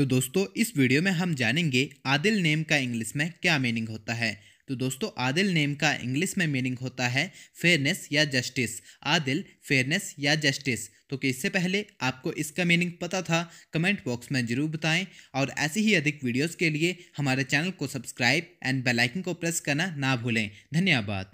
तो दोस्तों इस वीडियो में हम जानेंगे आदिल नेम का इंग्लिश में क्या मीनिंग होता है तो दोस्तों आदिल नेम का इंग्लिश में मीनिंग होता है फेयरनेस या जस्टिस आदिल फेयरनेस या जस्टिस तो कि इससे पहले आपको इसका मीनिंग पता था कमेंट बॉक्स में ज़रूर बताएं और ऐसी ही अधिक वीडियोस के लिए हमारे चैनल को सब्सक्राइब एंड बेलाइकन को प्रेस करना ना भूलें धन्यवाद